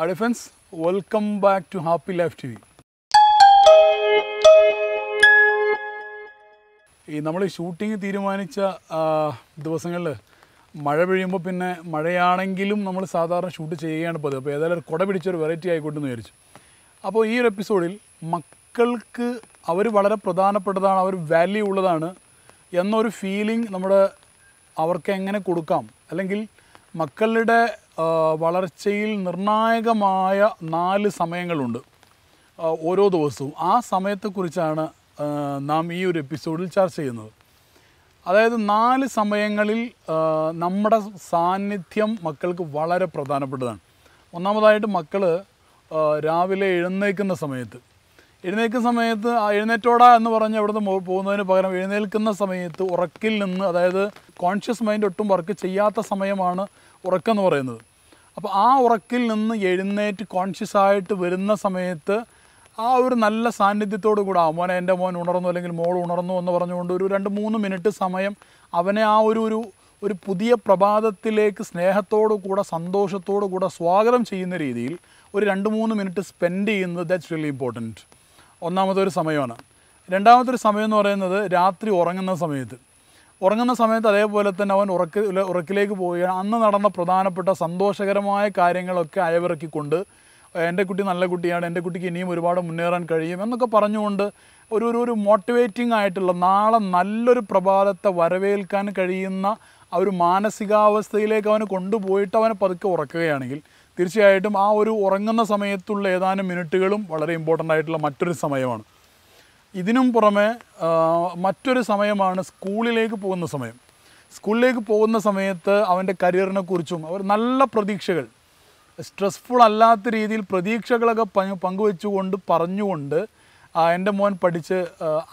hi friends welcome back to happy life TV ഈ നമ്മൾ shooting തീരുമാനിച്ച ദിവസങ്ങളിൽ മഴ പെയ്യുമ്പോൾ പിന്നെ മഴയാണെങ്കിലും നമ്മൾ സാധാരണ ഷൂട്ട് ചെയ്യുകയാണ് പതിവ് അപ്പോൾ ഏതായാലും കുട പിടിച്ചൊരു വെറൈറ്റി ആയിക്കോട്ടെ എന്ന് വിചാരിച്ചു അപ്പോൾ ഈ ഒരു എപ്പിസോഡിൽ മക്കൾക്ക് അവർ വളരെ പ്രധാനപ്പെട്ടതാണ് അവർ വാല്യൂ ഉള്ളതാണ് എന്നൊരു ഫീലിംഗ് നമ്മുടെ അവർക്ക് എങ്ങനെ കൊടുക്കാം അല്ലെങ്കിൽ മക്കളുടെ വളർച്ചയിൽ നിർണായകമായ നാല് സമയങ്ങളുണ്ട് ഓരോ ദിവസവും ആ സമയത്തെക്കുറിച്ചാണ് നാം ഈ ഒരു എപ്പിസോഡിൽ ചർച്ച ചെയ്യുന്നത് അതായത് നാല് സമയങ്ങളിൽ നമ്മുടെ സാന്നിധ്യം മക്കൾക്ക് വളരെ പ്രധാനപ്പെട്ടതാണ് ഒന്നാമതായിട്ട് മക്കൾ രാവിലെ എഴുന്നേൽക്കുന്ന സമയത്ത് എഴുന്നേൽക്കുന്ന സമയത്ത് ആ എഴുന്നേറ്റോട എന്ന് പറഞ്ഞ് അവിടുന്ന് പോകുന്നതിന് പകരം എഴുന്നേൽക്കുന്ന സമയത്ത് ഉറക്കിൽ നിന്ന് അതായത് കോൺഷ്യസ് മൈൻഡ് ഒട്ടും വർക്ക് ചെയ്യാത്ത സമയമാണ് ഉറക്കം എന്ന് പറയുന്നത് അപ്പോൾ ആ ഉറക്കിൽ നിന്ന് എഴുന്നേറ്റ് കോൺഷ്യസ് ആയിട്ട് വരുന്ന സമയത്ത് ആ ഒരു നല്ല സാന്നിധ്യത്തോടു കൂടെ ആ മോനെ എൻ്റെ മോൻ ഉണർന്നു അല്ലെങ്കിൽ മോൾ ഉണർന്നു എന്ന് പറഞ്ഞുകൊണ്ട് ഒരു രണ്ട് മൂന്ന് മിനിറ്റ് സമയം അവനെ ആ ഒരു ഒരു ഒരു പുതിയ പ്രഭാതത്തിലേക്ക് സ്നേഹത്തോടു കൂടെ സന്തോഷത്തോടു കൂടെ സ്വാഗതം ചെയ്യുന്ന രീതിയിൽ ഒരു രണ്ട് മൂന്ന് മിനിറ്റ് സ്പെൻഡ് ചെയ്യുന്നത് ദാറ്റ്സ് റിയലി ഇമ്പോർട്ടൻറ്റ് ഒന്നാമത്തെ ഒരു സമയമാണ് രണ്ടാമത്തെ ഒരു സമയം എന്ന് പറയുന്നത് രാത്രി ഉറങ്ങുന്ന സമയത്ത് ഉറങ്ങുന്ന സമയത്ത് അതേപോലെ തന്നെ അവൻ ഉറക്ക ഉറക്കിലേക്ക് പോവുകയാണ് അന്ന് നടന്ന പ്രധാനപ്പെട്ട സന്തോഷകരമായ കാര്യങ്ങളൊക്കെ അയവിറക്കിക്കൊണ്ട് എൻ്റെ കുട്ടി നല്ല കുട്ടിയാണ് എൻ്റെ കുട്ടിക്ക് ഇനിയും ഒരുപാട് മുന്നേറാൻ കഴിയും എന്നൊക്കെ പറഞ്ഞുകൊണ്ട് ഒരു ഒരു ഒരു മോട്ടിവേറ്റിംഗ് ആയിട്ടുള്ള നാളെ നല്ലൊരു പ്രഭാതത്തെ വരവേൽക്കാൻ കഴിയുന്ന ആ ഒരു മാനസികാവസ്ഥയിലേക്ക് അവനെ കൊണ്ടുപോയിട്ട് അവനെ പതുക്കെ ഉറക്കുകയാണെങ്കിൽ തീർച്ചയായിട്ടും ആ ഒരു ഉറങ്ങുന്ന സമയത്തുള്ള ഏതാനും മിനിറ്റുകളും വളരെ ഇമ്പോർട്ടൻ്റ് ആയിട്ടുള്ള മറ്റൊരു സമയമാണ് ഇതിനും പുറമെ മറ്റൊരു സമയമാണ് സ്കൂളിലേക്ക് പോകുന്ന സമയം സ്കൂളിലേക്ക് പോകുന്ന സമയത്ത് അവൻ്റെ കരിയറിനെ കുറിച്ചും അവർ നല്ല പ്രതീക്ഷകൾ സ്ട്രെസ്ഫുൾ അല്ലാത്ത രീതിയിൽ പ്രതീക്ഷകളൊക്കെ പങ്കുവെച്ചുകൊണ്ട് പറഞ്ഞുകൊണ്ട് എൻ്റെ മോൻ പഠിച്ച്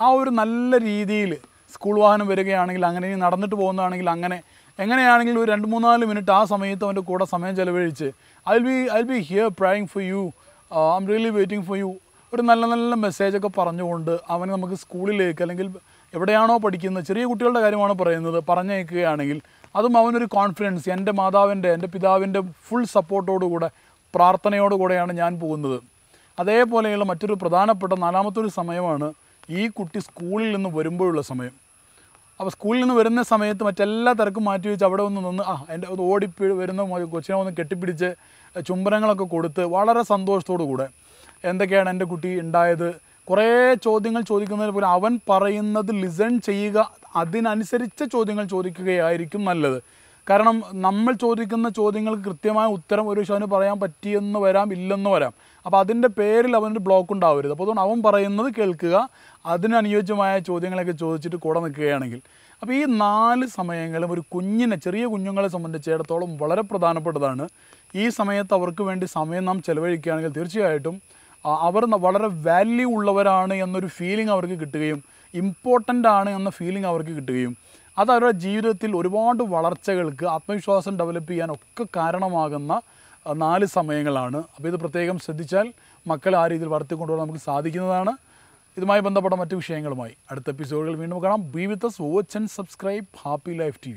ആ ഒരു നല്ല രീതിയിൽ സ്കൂൾ വാഹനം വരികയാണെങ്കിൽ അങ്ങനെ ഇനി നടന്നിട്ട് പോകുന്നതാണെങ്കിൽ അങ്ങനെ എങ്ങനെയാണെങ്കിലും ഒരു രണ്ട് മൂന്നാല് മിനിറ്റ് ആ സമയത്ത് അവൻ്റെ കൂടെ സമയം ചിലവഴിച്ച് I will be I will be here praying for you I'm really waiting for you ഒരു നല്ല നല്ല മെസ്സേജൊക്കെ പറഞ്ഞുകൊണ്ട് അവനെ നമുക്ക് സ്കൂളിലേക്ക് അല്ലെങ്കിൽ എവിടെയാണോ പഠിക്കുന്നത് ചെറിയ കുട്ടികളുടെ കാര്യമാണ് പറയുന്നത് പറഞ്ഞേക്കുകയാണെങ്കിൽ അതും അവനൊരു കോൺഫിഡൻസ് എൻ്റെ മാതാവിൻ്റെ എൻ്റെ പിതാവിൻ്റെ ഫുൾ സപ്പോർട്ടോടുകൂടെ പ്രാർത്ഥനയോടുകൂടെയാണ് ഞാൻ പോകുന്നത് അതേപോലെയുള്ള മറ്റൊരു പ്രധാനപ്പെട്ട നാലാമത്തെ ഒരു സമയമാണ് ഈ കുട്ടി സ്കൂളിൽ നിന്ന് വരുമ്പോഴുള്ള സമയം അപ്പോൾ സ്കൂളിൽ നിന്ന് വരുന്ന സമയത്ത് മറ്റെല്ലാ തിരക്കും മാറ്റി വെച്ച് അവിടെ ഒന്ന് നിന്ന് ആ എൻ്റെ ഓടി വരുന്ന കൊച്ചിനെ ഒന്ന് കെട്ടിപ്പിടിച്ച് ചുംബനങ്ങളൊക്കെ കൊടുത്ത് വളരെ സന്തോഷത്തോടു കൂടെ എന്തൊക്കെയാണ് എൻ്റെ കുട്ടി ഉണ്ടായത് കുറേ ചോദ്യങ്ങൾ ചോദിക്കുന്നതിന് പോലും അവൻ പറയുന്നത് ലിസൺ ചെയ്യുക അതിനനുസരിച്ച ചോദ്യങ്ങൾ ചോദിക്കുകയായിരിക്കും നല്ലത് കാരണം നമ്മൾ ചോദിക്കുന്ന ചോദ്യങ്ങൾക്ക് കൃത്യമായ ഉത്തരം ഒരു പക്ഷെ അവന് പറയാൻ പറ്റിയെന്ന് വരാം ഇല്ലെന്ന് വരാം അപ്പോൾ അതിൻ്റെ പേരിൽ അവനൊരു ബ്ലോക്ക് ഉണ്ടാവരുത് അപ്പോൾ അതുകൊണ്ട് അവൻ പറയുന്നത് കേൾക്കുക അതിനനുയോജ്യമായ ചോദ്യങ്ങളൊക്കെ ചോദിച്ചിട്ട് കൂടെ നിൽക്കുകയാണെങ്കിൽ അപ്പോൾ ഈ നാല് സമയങ്ങളും ഒരു കുഞ്ഞിനെ ചെറിയ കുഞ്ഞുങ്ങളെ സംബന്ധിച്ചിടത്തോളം വളരെ പ്രധാനപ്പെട്ടതാണ് ഈ സമയത്ത് അവർക്ക് വേണ്ടി സമയം നാം ചെലവഴിക്കുകയാണെങ്കിൽ തീർച്ചയായിട്ടും അവർ വളരെ വാല്യൂ ഉള്ളവരാണ് എന്നൊരു ഫീലിംഗ് അവർക്ക് കിട്ടുകയും ഇമ്പോർട്ടൻ്റ് ആണ് എന്ന ഫീലിംഗ് അവർക്ക് കിട്ടുകയും അത് അവരുടെ ജീവിതത്തിൽ ഒരുപാട് വളർച്ചകൾക്ക് ആത്മവിശ്വാസം ഡെവലപ്പ് ചെയ്യാൻ ഒക്കെ കാരണമാകുന്ന നാല് സമയങ്ങളാണ് അപ്പോൾ ഇത് പ്രത്യേകം ശ്രദ്ധിച്ചാൽ മക്കളെ ആ രീതിയിൽ വളർത്തിക്കൊണ്ടുപോകാൻ നമുക്ക് സാധിക്കുന്നതാണ് ഇതുമായി ബന്ധപ്പെട്ട മറ്റു വിഷയങ്ങളുമായി അടുത്ത എപ്പിസോഡുകൾ വീണ്ടും കാണാം be with us watch and subscribe happy life T